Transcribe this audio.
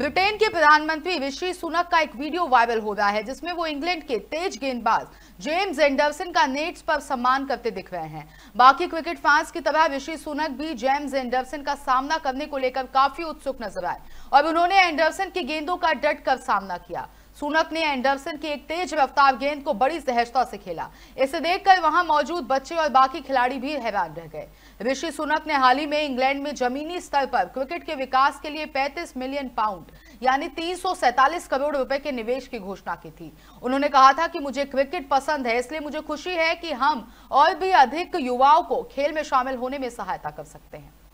Britain के प्रधानमंत्री ऋषि सुनक का एक वीडियो वायरल हो रहा है जिसमें वो इंग्लैंड के तेज गेंदबाज जेम्स एंडरसन का नेट्स पर सम्मान करते दिख रहे हैं बाकी क्रिकेट फैंस की तरह ऋषि सुनक भी जेम्स एंडरसन का सामना करने को लेकर काफी उत्सुक नजर आए और उन्होंने एंडरसन की गेंदों का डट कर सामना किया सुनक ने एंडरसन की एक तेज रफ्तार गेंद को बड़ी सहजता से खेला इसे देखकर वहां मौजूद बच्चे और बाकी खिलाड़ी भी हैरान रह गए ऋषि सुनक ने हाल ही में इंग्लैंड में जमीनी स्तर पर क्रिकेट के विकास के लिए 35 मिलियन पाउंड यानी तीन करोड़ रुपए के निवेश की घोषणा की थी उन्होंने कहा था कि मुझे क्रिकेट पसंद है इसलिए मुझे खुशी है कि हम और भी अधिक युवाओं को खेल में शामिल होने में सहायता कर सकते हैं